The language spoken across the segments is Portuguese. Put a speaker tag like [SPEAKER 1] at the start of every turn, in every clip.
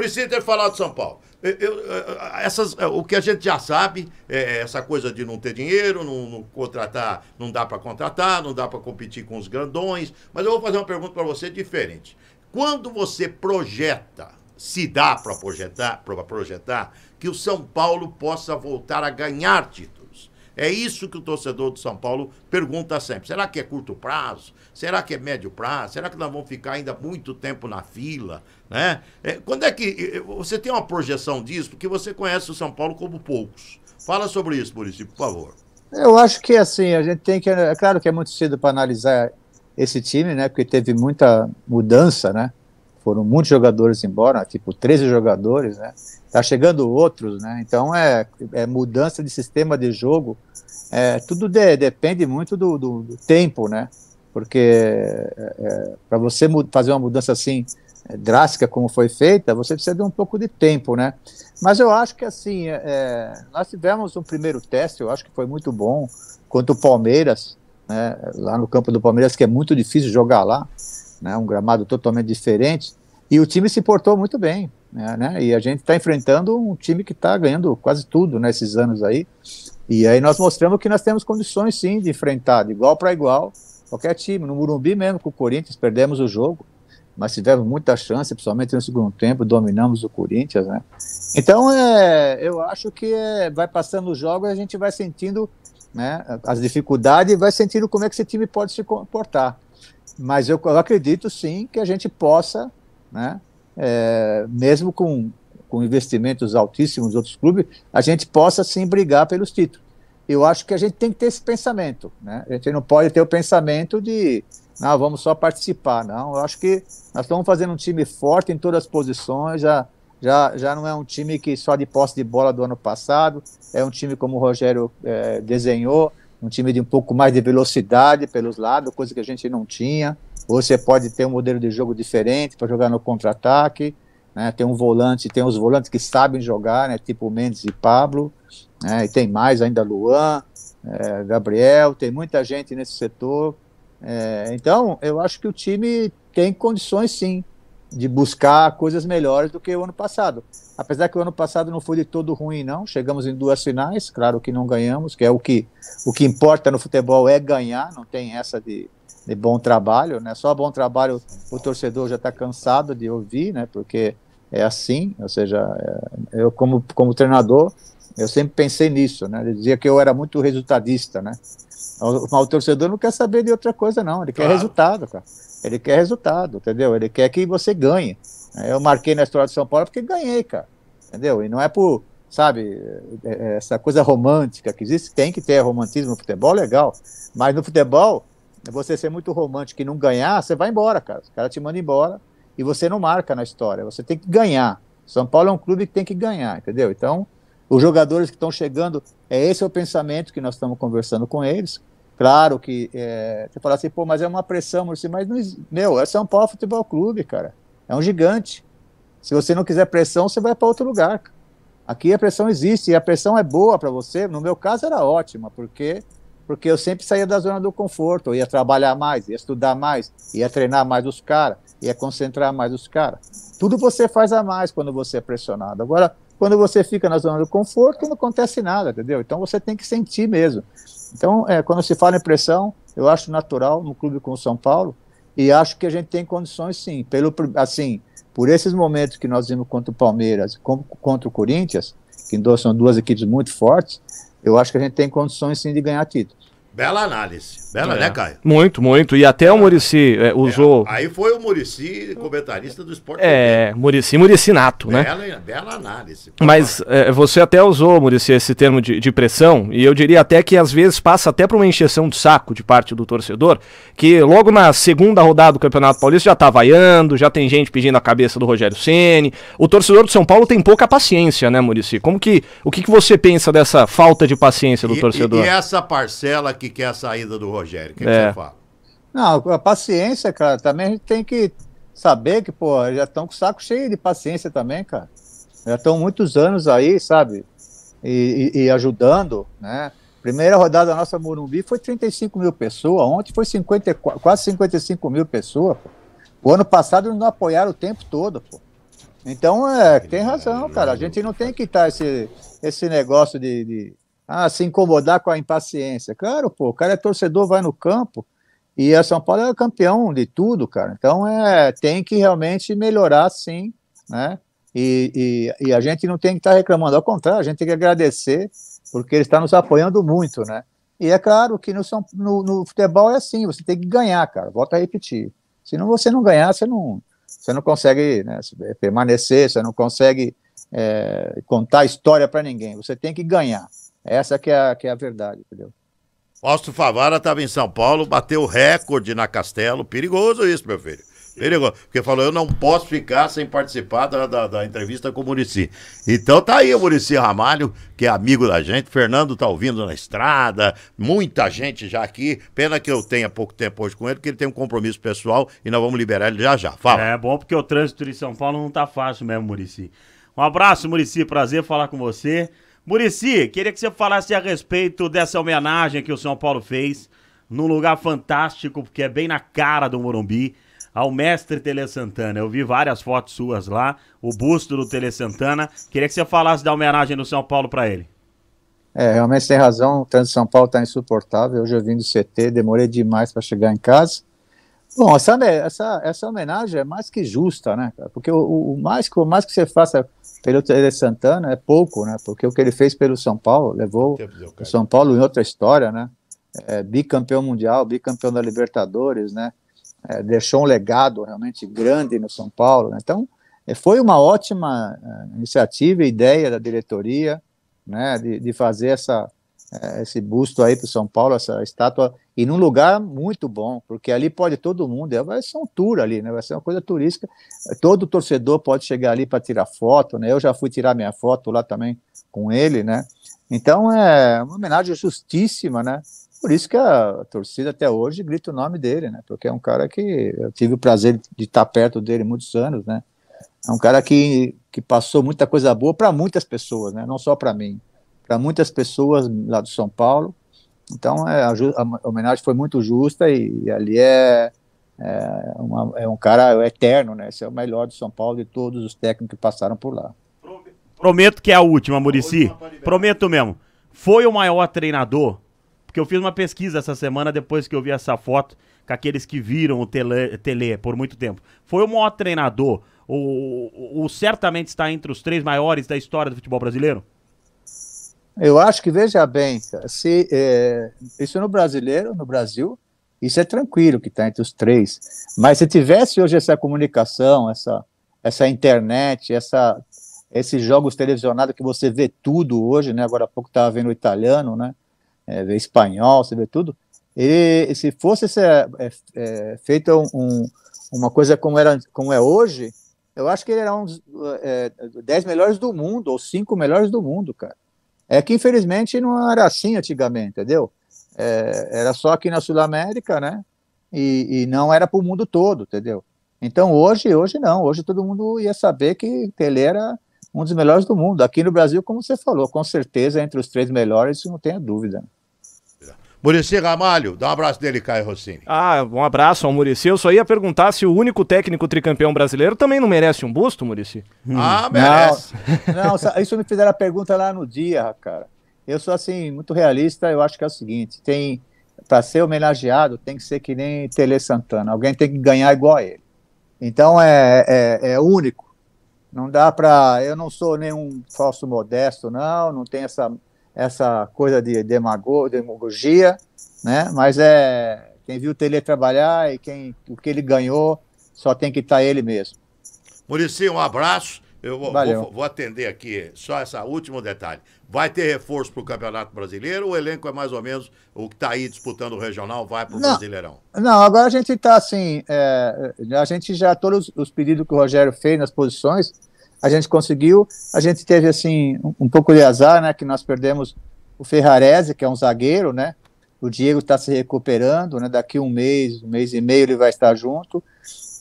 [SPEAKER 1] eu ter falado de São Paulo. Eu, eu, essas, é, o que a gente já sabe, é, é essa coisa de não ter dinheiro, não, não contratar, não dá para contratar, não dá para competir com os grandões. Mas eu vou fazer uma pergunta para você diferente. Quando você projeta, se dá para projetar, para projetar que o São Paulo possa voltar a ganhar título? É isso que o torcedor do São Paulo pergunta sempre. Será que é curto prazo? Será que é médio prazo? Será que nós vamos ficar ainda muito tempo na fila? Né? É, quando é que. Você tem uma projeção disso? Porque você conhece o São Paulo como poucos. Fala sobre isso, Maurício, por favor.
[SPEAKER 2] Eu acho que assim, a gente tem que. É claro que é muito cedo para analisar esse time, né? Porque teve muita mudança, né? foram muitos jogadores embora, tipo 13 jogadores, né? Tá chegando outros, né? Então é, é mudança de sistema de jogo, é, tudo de, depende muito do, do, do, tempo, né? Porque é, é para você fazer uma mudança assim é, drástica como foi feita, você precisa de um pouco de tempo, né? Mas eu acho que assim, é, nós tivemos um primeiro teste, eu acho que foi muito bom contra o Palmeiras, né? Lá no campo do Palmeiras que é muito difícil jogar lá né, um gramado totalmente diferente, e o time se portou muito bem, né, né? e a gente está enfrentando um time que está ganhando quase tudo nesses né, anos aí, e aí nós mostramos que nós temos condições sim de enfrentar de igual para igual qualquer time, no Murumbi mesmo com o Corinthians, perdemos o jogo, mas tivemos muita chance, principalmente no segundo tempo, dominamos o Corinthians, né? Então, é, eu acho que é, vai passando os jogos a gente vai sentindo né, as dificuldades e vai sentindo como é que esse time pode se comportar mas eu, eu acredito sim que a gente possa, né, é, mesmo com, com investimentos altíssimos dos outros clubes, a gente possa sim brigar pelos títulos. Eu acho que a gente tem que ter esse pensamento, né? A gente não pode ter o pensamento de vamos só participar, não. Eu acho que nós estamos fazendo um time forte em todas as posições, já, já, já não é um time que só de posse de bola do ano passado, é um time como o Rogério é, desenhou, um time de um pouco mais de velocidade pelos lados, coisa que a gente não tinha. Ou você pode ter um modelo de jogo diferente para jogar no contra-ataque. Né, tem um volante, tem os volantes que sabem jogar, né, tipo Mendes e Pablo, né, e tem mais ainda Luan, é, Gabriel, tem muita gente nesse setor. É, então, eu acho que o time tem condições sim de buscar coisas melhores do que o ano passado. Apesar que o ano passado não foi de todo ruim, não. Chegamos em duas finais, claro que não ganhamos, que é o que, o que importa no futebol é ganhar, não tem essa de, de bom trabalho, né? Só bom trabalho o torcedor já está cansado de ouvir, né? Porque é assim, ou seja, é, eu como, como treinador eu sempre pensei nisso, né? Ele dizia que eu era muito resultadista, né? O, o torcedor não quer saber de outra coisa, não. Ele quer claro. resultado, cara. Ele quer resultado, entendeu? Ele quer que você ganhe. Eu marquei na história de São Paulo porque ganhei, cara. Entendeu? E não é por, sabe, essa coisa romântica que existe. Tem que ter romantismo no futebol, legal. Mas no futebol, você ser muito romântico e não ganhar, você vai embora, cara. o cara te manda embora e você não marca na história. Você tem que ganhar. São Paulo é um clube que tem que ganhar, entendeu? Então, os jogadores que estão chegando, é esse é o pensamento que nós estamos conversando com eles. Claro que é, você fala assim, pô, mas é uma pressão, mas, assim, mas não, meu, é São Paulo Futebol Clube, cara. É um gigante. Se você não quiser pressão, você vai para outro lugar. Aqui a pressão existe e a pressão é boa para você. No meu caso era ótima, porque porque eu sempre saía da zona do conforto, eu ia trabalhar mais, ia estudar mais, ia treinar mais os caras, ia concentrar mais os caras. Tudo você faz a mais quando você é pressionado. Agora, quando você fica na zona do conforto, não acontece nada, entendeu? Então você tem que sentir mesmo. Então, é, quando se fala em pressão, eu acho natural no clube como São Paulo e acho que a gente tem condições sim, pelo assim, por esses momentos que nós vimos contra o Palmeiras, como, contra o Corinthians, que são duas equipes muito fortes, eu acho que a gente tem condições sim de ganhar títulos.
[SPEAKER 1] Bela análise. Bela, é. né, Caio?
[SPEAKER 2] Muito, muito. E até o Murici é, é usou. É,
[SPEAKER 1] aí foi o Murici, comentarista do esporte. É,
[SPEAKER 2] Murici, Nato, né? Bela, bela análise.
[SPEAKER 1] Mas é, você até usou, Murici, esse termo de, de, pressão. E eu diria até que às vezes passa até para uma encheção de saco de parte do torcedor, que logo na segunda rodada do Campeonato Paulista já tá vaiando, já tem gente pedindo a cabeça do Rogério Ceni. O torcedor do São Paulo tem pouca paciência, né, Murici? Como que. O que, que você pensa dessa falta de paciência do e, torcedor? E, e essa parcela que quer a saída do Rogério? O que, é. que é. você fala?
[SPEAKER 2] Não, a paciência, cara, também a gente tem que saber que, pô, já estão com o saco cheio de paciência também, cara. Já estão muitos anos aí, sabe? E, e, e, ajudando, né? Primeira rodada da nossa Morumbi foi 35 mil pessoas, ontem foi 50, quase 55 mil pessoas. Pô. O ano passado eles não apoiaram o tempo todo, pô. Então, é, tem razão, cara. A gente não tem que estar tá esse, esse negócio de, de ah, se incomodar com a impaciência. Claro, pô, o cara é torcedor, vai no campo. E a São Paulo é campeão de tudo, cara. Então é, tem que realmente melhorar, sim, né? E, e, e a gente não tem que estar tá reclamando, ao contrário, a gente tem que agradecer, porque ele está nos apoiando muito, né? E é claro que no, São, no, no futebol é assim, você tem que ganhar, cara. Volta a repetir. Se não você não ganhar, você não, você não consegue né, permanecer, você não consegue é, contar história para ninguém. Você tem que ganhar. Essa que é a, que é a verdade, entendeu?
[SPEAKER 1] Fausto Favara estava em São Paulo, bateu recorde na Castelo. Perigoso isso, meu filho. Perigoso. Porque falou, eu não posso ficar sem participar da, da, da entrevista com o Murici. Então tá aí o Murici Ramalho, que é amigo da gente. Fernando tá ouvindo na estrada, muita gente já aqui. Pena que eu tenha pouco tempo hoje com ele, porque ele tem um compromisso pessoal e nós vamos liberar ele já já. Fala. É bom porque o trânsito de São Paulo não tá fácil mesmo, Murici. Um abraço, Murici. Prazer falar com você. Murici, queria que você falasse a respeito dessa homenagem que o São Paulo fez num lugar fantástico, porque é bem na cara do Morumbi, ao mestre Tele Santana. Eu vi várias fotos suas lá, o busto do Tele Santana. Queria que você falasse da homenagem do São Paulo para ele.
[SPEAKER 2] É, realmente tem razão, o trânsito de São Paulo está insuportável. Hoje eu vim do CT, demorei demais para chegar em casa. Bom, essa, essa, essa homenagem é mais que justa, né? Porque o, o mais, o mais que você faça pelo Tele Santana é pouco, né? Porque o que ele fez pelo São Paulo levou o São Paulo em outra história, né? É, bicampeão mundial, bicampeão da Libertadores, né? É, deixou um legado realmente grande no São Paulo. Né? Então, é, foi uma ótima é, iniciativa e ideia da diretoria, né? De, de fazer essa, é, esse busto aí para o São Paulo, essa estátua e num lugar muito bom, porque ali pode todo mundo, é, vai ser um tour ali, né? vai ser uma coisa turística, todo torcedor pode chegar ali para tirar foto, né? eu já fui tirar minha foto lá também com ele, né? então é uma homenagem justíssima, né? por isso que a torcida até hoje grita o nome dele, né? porque é um cara que eu tive o prazer de estar perto dele muitos anos, né? é um cara que, que passou muita coisa boa para muitas pessoas, né? não só para mim, para muitas pessoas lá do São Paulo, então, é, a, a, homenagem foi muito justa e, e ali é, é, uma, é, um cara é eterno, né? Esse é o melhor do São Paulo de todos os técnicos que passaram por lá. Prometo que é a última, Murici. Prometo mesmo. Foi o maior
[SPEAKER 1] treinador, porque eu fiz uma pesquisa essa semana depois que eu vi essa foto com aqueles que viram o Tele, tele por muito tempo. Foi o maior treinador. O, o, o certamente está entre os três maiores da história do futebol brasileiro?
[SPEAKER 2] Eu acho que, veja bem, se, é, isso no brasileiro, no Brasil, isso é tranquilo que está entre os três. Mas se tivesse hoje essa comunicação, essa, essa internet, essa, esses jogos televisionados que você vê tudo hoje, né? Agora há pouco estava vendo o italiano, né? É, vê espanhol, você vê tudo. E se fosse é, é, feita um, uma coisa como, era, como é hoje, eu acho que ele era um dos é, dez melhores do mundo, ou cinco melhores do mundo, cara. É que, infelizmente, não era assim antigamente, entendeu? É, era só aqui na Sul-América, né? E, e, não era para o mundo todo, entendeu? Então, hoje, hoje não. Hoje todo mundo ia saber que Tele era um dos melhores do mundo. Aqui no Brasil, como você falou, com certeza, entre os três melhores, não tenha dúvida. Murici Ramalho, dá um abraço dele, Caio Rossini. Ah, um abraço ao
[SPEAKER 1] Murici. Eu só ia perguntar se o único técnico tricampeão brasileiro também não merece um busto, Murici. Hum. Ah, merece.
[SPEAKER 2] Não, não, isso me fizeram a pergunta lá no dia, cara. Eu sou, assim, muito realista. Eu acho que é o seguinte: tem. Para ser homenageado, tem que ser que nem Tele Santana. Alguém tem que ganhar igual a ele. Então é, é, é único. Não dá para. Eu não sou nenhum falso modesto, não. Não tem essa essa coisa de demagogia, né? Mas é quem viu o Tele trabalhar e quem o que ele ganhou só tem que estar tá ele mesmo.
[SPEAKER 1] Murici, um abraço. Eu vou, vou, vou, atender aqui só esse último detalhe. Vai ter reforço para o Campeonato Brasileiro? O elenco é mais ou menos o que está aí disputando o regional, vai para o Brasileirão?
[SPEAKER 2] Não, agora a gente está assim. É, a gente já, todos os pedidos que o Rogério fez nas posições, a gente conseguiu. A gente teve, assim, um, um pouco de azar, né? Que nós perdemos o Ferrarese, que é um zagueiro, né? O Diego está se recuperando, né? Daqui um mês, um mês e meio ele vai estar junto.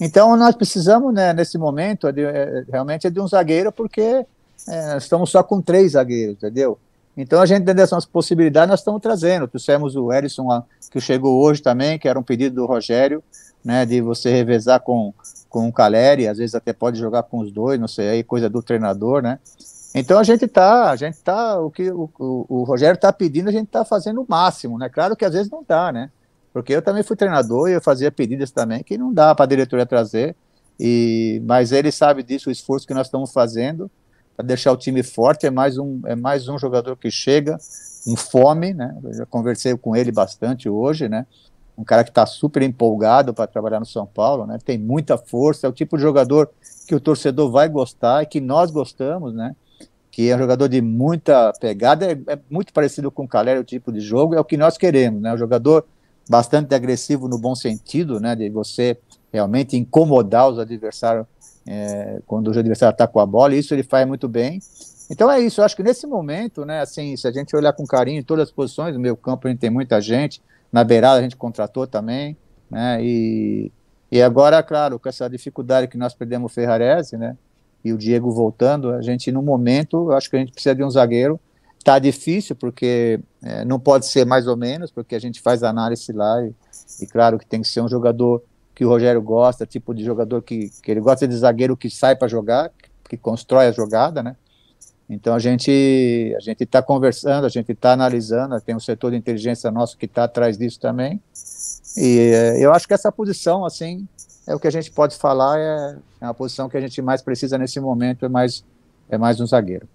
[SPEAKER 2] Então nós precisamos, né, nesse momento, é de, é, realmente é de um zagueiro, porque é, estamos só com três zagueiros, entendeu? Então a gente dentro dessas possibilidades nós estamos trazendo. Trouxemos o Edson, que chegou hoje também, que era um pedido do Rogério né, de você revezar com, com o Caleri, às vezes até pode jogar com os dois, não sei, aí coisa do treinador, né? Então a gente tá, a gente tá, o que o, o Rogério tá pedindo, a gente tá fazendo o máximo, né? Claro que às vezes não dá, né? Porque eu também fui treinador e eu fazia pedidas também que não dá para a diretoria trazer, e, mas ele sabe disso, o esforço que nós estamos fazendo para deixar o time forte, é mais um, é mais um jogador que chega com fome, né? Eu já conversei com ele bastante hoje, né? um cara que está super empolgado para trabalhar no São Paulo, né? Tem muita força, é o tipo de jogador que o torcedor vai gostar e que nós gostamos, né? Que é um jogador de muita pegada, é, é muito parecido com o Caleri, o tipo de jogo, é o que nós queremos, né? Um jogador bastante agressivo no bom sentido, né? De você realmente incomodar os adversários é, quando o adversário está com a bola, isso ele faz muito bem. Então é isso, eu acho que nesse momento, né, assim, se a gente olhar com carinho todas as posições, no meu campo a gente tem muita gente, na beirada a gente contratou também, né? E, e agora, claro, com essa dificuldade que nós perdemos o Ferrarese, né? E o Diego voltando, a gente no momento, acho que a gente precisa de um zagueiro. Tá difícil porque é, não pode ser mais ou menos, porque a gente faz análise lá e, e claro que tem que ser um jogador que o Rogério gosta, tipo de jogador que, que ele gosta de zagueiro que sai para jogar, que constrói a jogada, né? Então a gente a gente está conversando, a gente está analisando, tem um setor de inteligência nosso que está atrás disso também. E eh, eu acho que essa posição assim é o que a gente pode falar é, é uma posição que a gente mais precisa nesse momento é mais é mais um zagueiro.